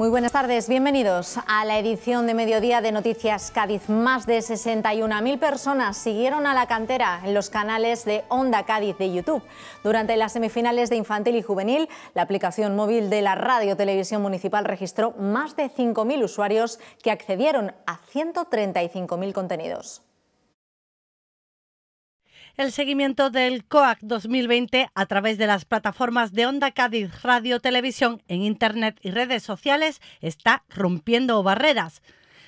Muy buenas tardes, bienvenidos a la edición de mediodía de Noticias Cádiz. Más de 61.000 personas siguieron a la cantera en los canales de Onda Cádiz de YouTube. Durante las semifinales de infantil y juvenil, la aplicación móvil de la Radio Televisión Municipal registró más de 5.000 usuarios que accedieron a 135.000 contenidos el seguimiento del COAC 2020 a través de las plataformas de Onda Cádiz, Radio, Televisión, en Internet y redes sociales está rompiendo barreras.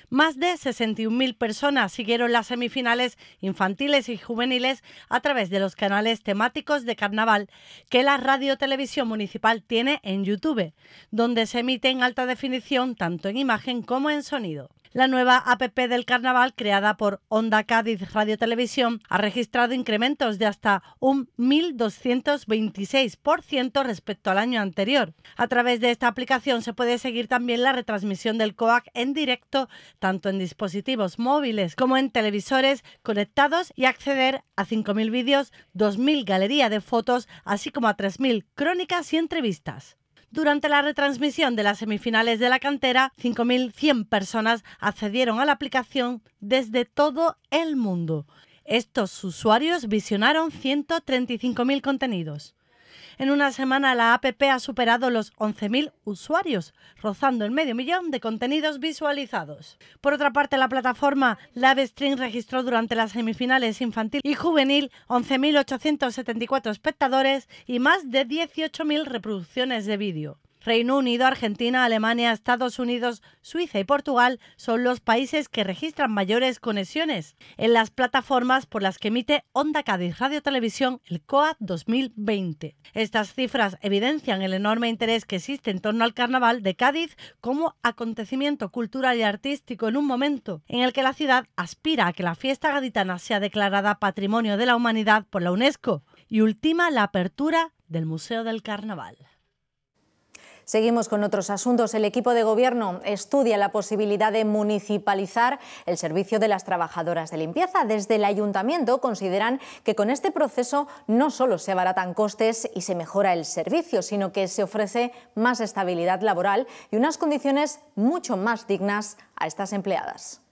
Más de 61.000 personas siguieron las semifinales infantiles y juveniles a través de los canales temáticos de carnaval que la Radio Televisión Municipal tiene en YouTube, donde se emite en alta definición tanto en imagen como en sonido. La nueva APP del carnaval, creada por Onda Cádiz Radio Televisión, ha registrado incrementos de hasta un 1.226% respecto al año anterior. A través de esta aplicación se puede seguir también la retransmisión del COAC en directo, tanto en dispositivos móviles como en televisores conectados y acceder a 5.000 vídeos, 2.000 galerías de fotos, así como a 3.000 crónicas y entrevistas. Durante la retransmisión de las semifinales de la cantera, 5.100 personas accedieron a la aplicación desde todo el mundo. Estos usuarios visionaron 135.000 contenidos. En una semana la APP ha superado los 11.000 usuarios, rozando el medio millón de contenidos visualizados. Por otra parte, la plataforma LiveStream registró durante las semifinales infantil y juvenil 11.874 espectadores y más de 18.000 reproducciones de vídeo. Reino Unido, Argentina, Alemania, Estados Unidos, Suiza y Portugal son los países que registran mayores conexiones en las plataformas por las que emite Onda Cádiz Radio Televisión, el COA 2020. Estas cifras evidencian el enorme interés que existe en torno al Carnaval de Cádiz como acontecimiento cultural y artístico en un momento en el que la ciudad aspira a que la fiesta gaditana sea declarada Patrimonio de la Humanidad por la UNESCO y última la apertura del Museo del Carnaval. Seguimos con otros asuntos. El equipo de gobierno estudia la posibilidad de municipalizar el servicio de las trabajadoras de limpieza. Desde el ayuntamiento consideran que con este proceso no solo se abaratan costes y se mejora el servicio, sino que se ofrece más estabilidad laboral y unas condiciones mucho más dignas a estas empleadas.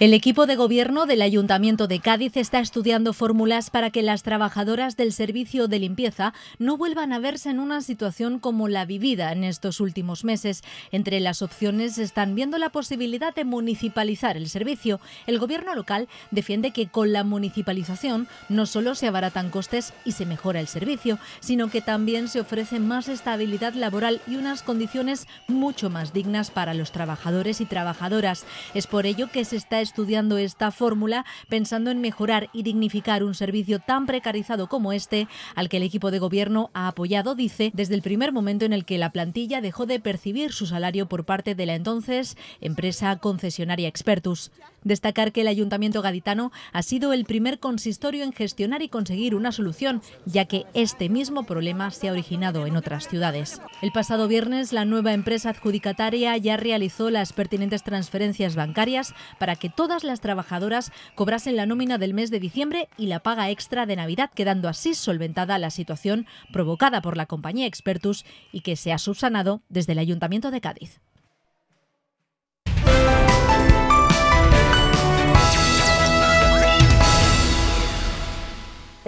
El equipo de gobierno del Ayuntamiento de Cádiz está estudiando fórmulas para que las trabajadoras del servicio de limpieza no vuelvan a verse en una situación como la vivida en estos últimos meses. Entre las opciones están viendo la posibilidad de municipalizar el servicio. El gobierno local defiende que con la municipalización no solo se abaratan costes y se mejora el servicio, sino que también se ofrece más estabilidad laboral y unas condiciones mucho más dignas para los trabajadores y trabajadoras. Es por ello que se está estudiando esta fórmula pensando en mejorar y dignificar un servicio tan precarizado como este, al que el equipo de gobierno ha apoyado, dice, desde el primer momento en el que la plantilla dejó de percibir su salario por parte de la entonces empresa concesionaria Expertus. Destacar que el Ayuntamiento gaditano ha sido el primer consistorio en gestionar y conseguir una solución, ya que este mismo problema se ha originado en otras ciudades. El pasado viernes, la nueva empresa adjudicataria ya realizó las pertinentes transferencias bancarias para que todas las trabajadoras cobrasen la nómina del mes de diciembre y la paga extra de Navidad, quedando así solventada la situación provocada por la compañía Expertus y que se ha subsanado desde el Ayuntamiento de Cádiz.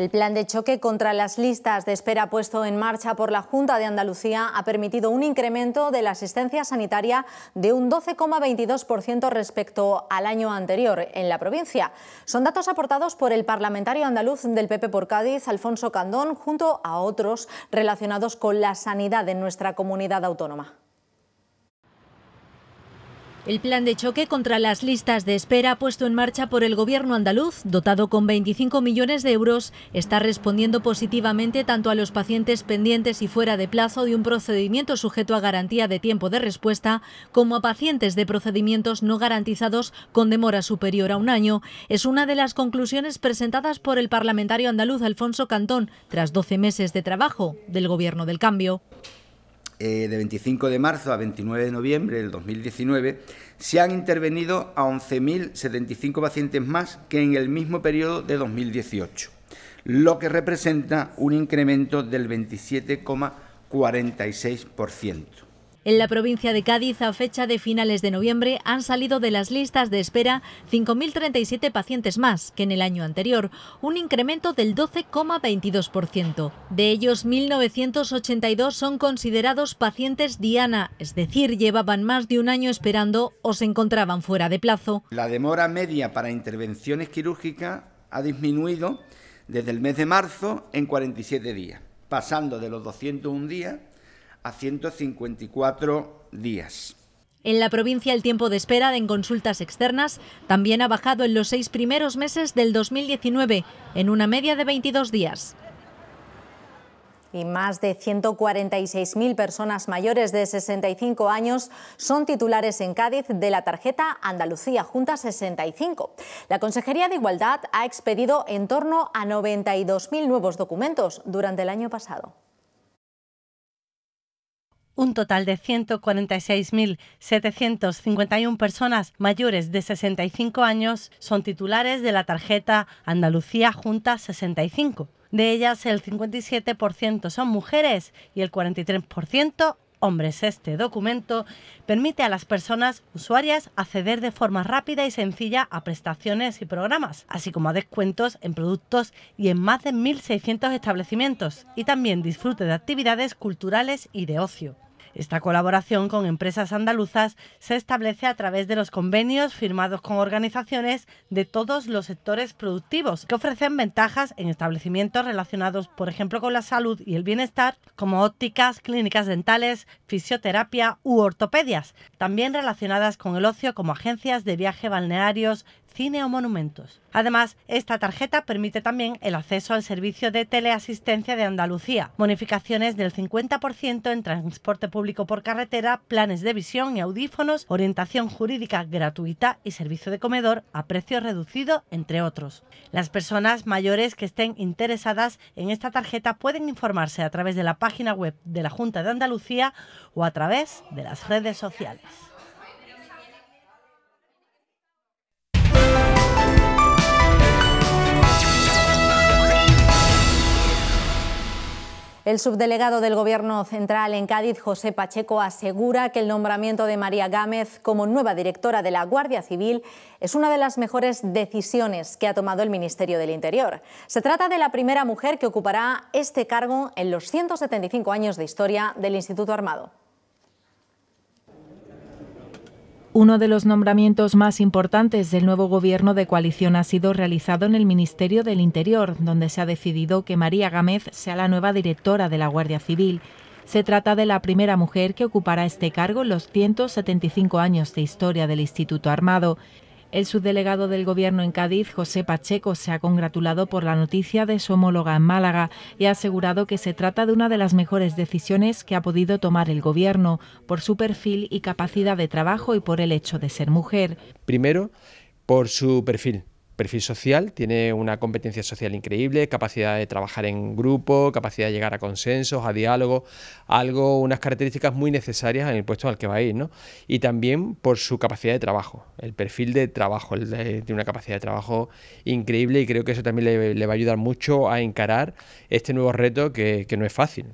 El plan de choque contra las listas de espera puesto en marcha por la Junta de Andalucía ha permitido un incremento de la asistencia sanitaria de un 12,22% respecto al año anterior en la provincia. Son datos aportados por el parlamentario andaluz del PP por Cádiz, Alfonso Candón, junto a otros relacionados con la sanidad en nuestra comunidad autónoma. El plan de choque contra las listas de espera puesto en marcha por el gobierno andaluz, dotado con 25 millones de euros, está respondiendo positivamente tanto a los pacientes pendientes y fuera de plazo de un procedimiento sujeto a garantía de tiempo de respuesta, como a pacientes de procedimientos no garantizados con demora superior a un año. Es una de las conclusiones presentadas por el parlamentario andaluz Alfonso Cantón tras 12 meses de trabajo del gobierno del cambio. Eh, de 25 de marzo a 29 de noviembre del 2019, se han intervenido a 11.075 pacientes más que en el mismo periodo de 2018, lo que representa un incremento del 27,46%. En la provincia de Cádiz, a fecha de finales de noviembre, han salido de las listas de espera 5.037 pacientes más que en el año anterior, un incremento del 12,22%. De ellos, 1.982 son considerados pacientes diana, es decir, llevaban más de un año esperando o se encontraban fuera de plazo. La demora media para intervenciones quirúrgicas ha disminuido desde el mes de marzo en 47 días, pasando de los 201 días a 154 días. En la provincia el tiempo de espera en consultas externas también ha bajado en los seis primeros meses del 2019, en una media de 22 días. Y más de 146.000 personas mayores de 65 años son titulares en Cádiz de la tarjeta Andalucía Junta 65. La Consejería de Igualdad ha expedido en torno a 92.000 nuevos documentos durante el año pasado un total de 146.751 personas mayores de 65 años son titulares de la tarjeta Andalucía Junta 65. De ellas, el 57% son mujeres y el 43% hombres. Este documento permite a las personas usuarias acceder de forma rápida y sencilla a prestaciones y programas, así como a descuentos en productos y en más de 1.600 establecimientos, y también disfrute de actividades culturales y de ocio. Esta colaboración con empresas andaluzas se establece a través de los convenios firmados con organizaciones de todos los sectores productivos, que ofrecen ventajas en establecimientos relacionados, por ejemplo, con la salud y el bienestar, como ópticas, clínicas dentales, fisioterapia u ortopedias, también relacionadas con el ocio como agencias de viaje balnearios, cine o monumentos. Además, esta tarjeta permite también el acceso al servicio de teleasistencia de Andalucía, bonificaciones del 50% en transporte público por carretera, planes de visión y audífonos, orientación jurídica gratuita y servicio de comedor a precio reducido, entre otros. Las personas mayores que estén interesadas en esta tarjeta pueden informarse a través de la página web de la Junta de Andalucía o a través de las redes sociales. El subdelegado del Gobierno Central en Cádiz, José Pacheco, asegura que el nombramiento de María Gámez como nueva directora de la Guardia Civil es una de las mejores decisiones que ha tomado el Ministerio del Interior. Se trata de la primera mujer que ocupará este cargo en los 175 años de historia del Instituto Armado. Uno de los nombramientos más importantes del nuevo gobierno de coalición ha sido realizado en el Ministerio del Interior, donde se ha decidido que María Gámez sea la nueva directora de la Guardia Civil. Se trata de la primera mujer que ocupará este cargo en los 175 años de historia del Instituto Armado. El subdelegado del Gobierno en Cádiz, José Pacheco, se ha congratulado por la noticia de su homóloga en Málaga y ha asegurado que se trata de una de las mejores decisiones que ha podido tomar el Gobierno por su perfil y capacidad de trabajo y por el hecho de ser mujer. Primero, por su perfil perfil social, tiene una competencia social increíble, capacidad de trabajar en grupo, capacidad de llegar a consensos, a diálogo, algo, unas características muy necesarias en el puesto al que va a ir, ¿no? Y también por su capacidad de trabajo, el perfil de trabajo, tiene una capacidad de trabajo increíble y creo que eso también le, va a ayudar mucho a encarar este nuevo reto que, no es fácil.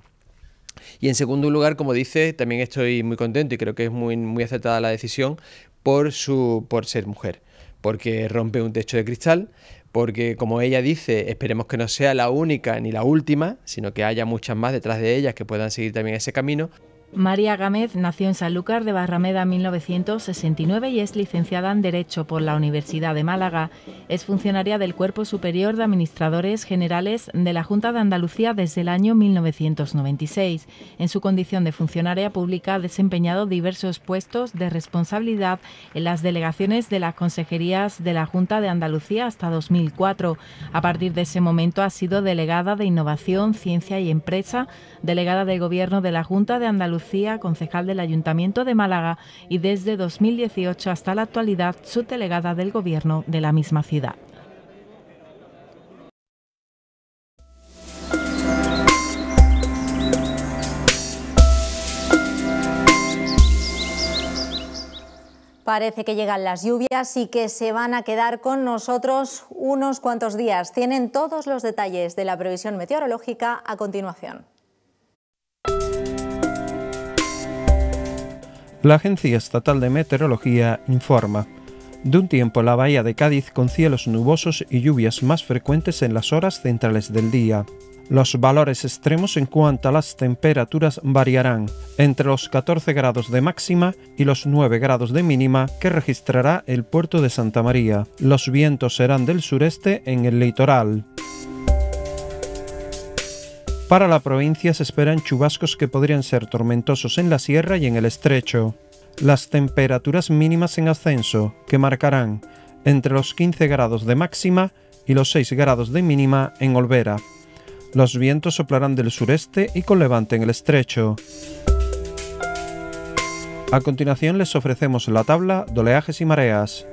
Y en segundo lugar, como dice, también estoy muy contento y creo que es muy, muy acertada la decisión por, su, por ser mujer porque rompe un techo de cristal, porque como ella dice, esperemos que no sea la única ni la última, sino que haya muchas más detrás de ellas que puedan seguir también ese camino. María Gámez nació en Sanlúcar de Barrameda en 1969 y es licenciada en Derecho por la Universidad de Málaga. Es funcionaria del Cuerpo Superior de Administradores Generales de la Junta de Andalucía desde el año 1996. En su condición de funcionaria pública ha desempeñado diversos puestos de responsabilidad en las delegaciones de las consejerías de la Junta de Andalucía hasta 2004. A partir de ese momento ha sido delegada de Innovación, Ciencia y Empresa, delegada del Gobierno de la Junta de Andalucía concejal del Ayuntamiento de Málaga y desde 2018 hasta la actualidad subdelegada del Gobierno de la misma ciudad. Parece que llegan las lluvias y que se van a quedar con nosotros unos cuantos días. Tienen todos los detalles de la previsión meteorológica a continuación. La Agencia Estatal de Meteorología informa. De un tiempo la bahía de Cádiz con cielos nubosos y lluvias más frecuentes en las horas centrales del día. Los valores extremos en cuanto a las temperaturas variarán entre los 14 grados de máxima y los 9 grados de mínima que registrará el puerto de Santa María. Los vientos serán del sureste en el litoral. Para la provincia se esperan chubascos que podrían ser tormentosos en la sierra y en el estrecho. Las temperaturas mínimas en ascenso, que marcarán entre los 15 grados de máxima y los 6 grados de mínima en Olvera. Los vientos soplarán del sureste y con levante en el estrecho. A continuación les ofrecemos la tabla de oleajes y mareas.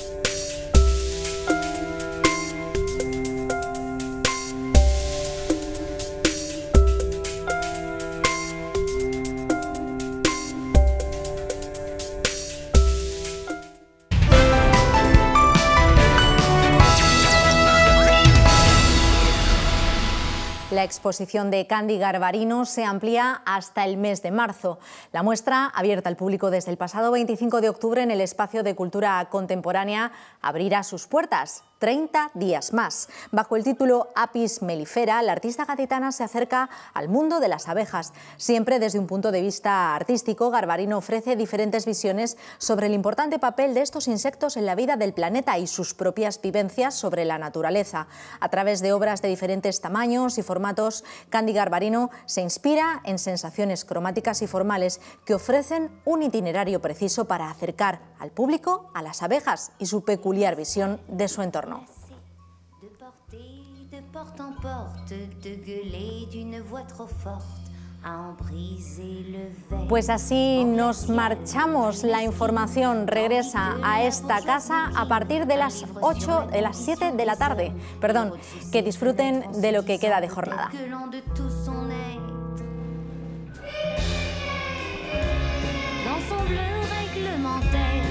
exposición de Candy Garbarino se amplía hasta el mes de marzo. La muestra, abierta al público desde el pasado 25 de octubre en el Espacio de Cultura Contemporánea, abrirá sus puertas 30 días más. Bajo el título Apis mellifera, la artista gaditana se acerca al mundo de las abejas. Siempre desde un punto de vista artístico, Garbarino ofrece diferentes visiones sobre el importante papel de estos insectos en la vida del planeta y sus propias vivencias sobre la naturaleza. A través de obras de diferentes tamaños y formatos, Candy Garbarino se inspira en sensaciones cromáticas y formales que ofrecen un itinerario preciso para acercar al público a las abejas y su peculiar visión de su entorno porte en porte de gueuler d'une voix trop forte. Pues así nos marchamos. La información regresa a esta casa a partir de las 8, de las 7 de la tarde. Perdón, que disfruten de lo que queda de jornada. Dans son réglementaire